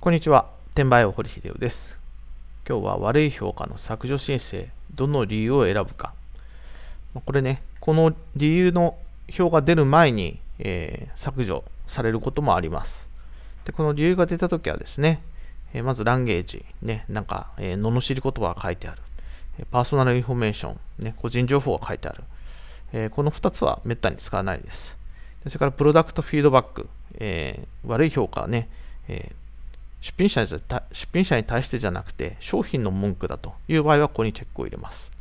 こんにちは。転売を堀秀夫です。今日は悪い評価の削除申請、どの理由を選ぶか。これね、この理由の表が出る前に、えー、削除されることもあります。でこの理由が出たときはですね、えー、まずランゲージ、ね、なんか、えー、罵り言葉が書いてある。パーソナルインフォメーション、ね、個人情報が書いてある。えー、この2つはめったに使わないです。それからプロダクトフィードバック、えー、悪い評価ね、えー出品者出品者に対してじゃなくて商品の文句だという場合はここにチェックを入れます。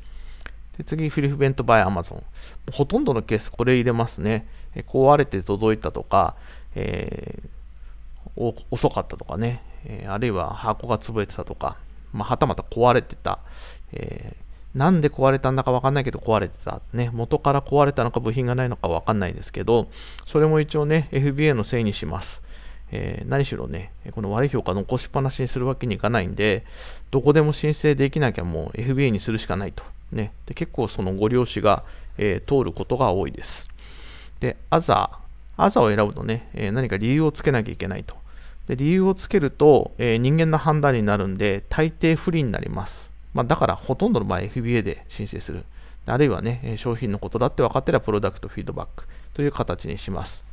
で次、フィルフベントバイアマゾン。ほとんどのケースこれ入れますね。え壊れて届いたとか、えー、遅かったとかね、えー、あるいは箱が潰れてたとか、まあ、はたまた壊れてた、えー、なんで壊れたんだかわかんないけど壊れてた、ね、元から壊れたのか部品がないのかわかんないですけど、それも一応ね、FBA のせいにします。えー、何しろね、この悪い評価残しっぱなしにするわけにいかないんで、どこでも申請できなきゃもう FBA にするしかないと。ね、で結構そのご両親が、えー、通ることが多いです。で、アザー。アザーを選ぶとね、えー、何か理由をつけなきゃいけないと。で理由をつけると、え人間の判断になるんで、大抵不利になります。まあ、だからほとんどの場合 FBA で申請する。あるいはね、商品のことだって分かってればプロダクトフィードバックという形にします。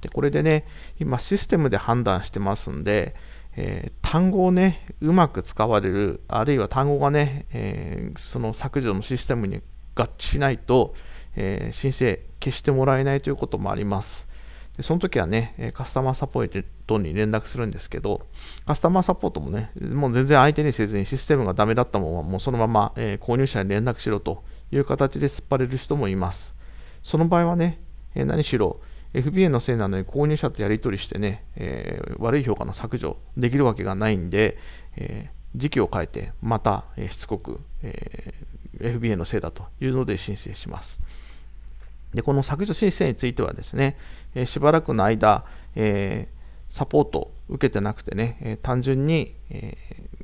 でこれでね、今システムで判断してますんで、えー、単語をね、うまく使われる、あるいは単語がね、えー、その削除のシステムに合致しないと、えー、申請消してもらえないということもあります。でその時はね、カスタマーサポートに連絡するんですけど、カスタマーサポートもね、もう全然相手にせずにシステムがダメだったものはもうそのまま、え購入者に連絡しろという形で突っ張れる人もいます。その場合はね、え何しろ、FBA のせいなのに購入者とやり取りしてね、えー、悪い評価の削除できるわけがないんで、えー、時期を変えて、また、えー、しつこく、え FBA のせいだというので申請します。でこの削除申請についてはですね、えしばらくの間、えサポートを受けてなくてね、え単純に、えー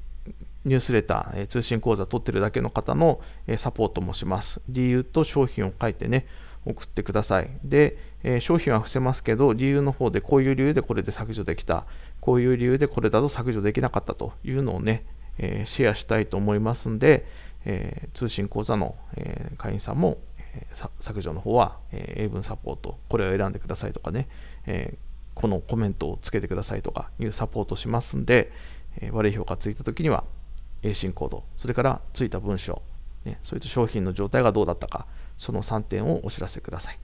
ニュースレター、え通信講座取ってるだけの方の、えサポートもします。理由と商品を書いてね、送ってください。で、え商品は伏せますけど、理由の方でこういう理由でこれで削除できた、こういう理由でこれだと削除できなかったというのをね、えシェアしたいと思いますんで、え通信講座の、え会員さんも、え削除の方は、え英文サポート、これを選んでくださいとかね、えこのコメントをつけてくださいとかいうサポートしますんで、え悪い評価ついた時には進行動、それからついた文章、ね、それと商品の状態がどうだったか、その3点をお知らせください。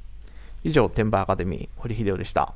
以上、テンバーアカデミー、堀秀夫でした。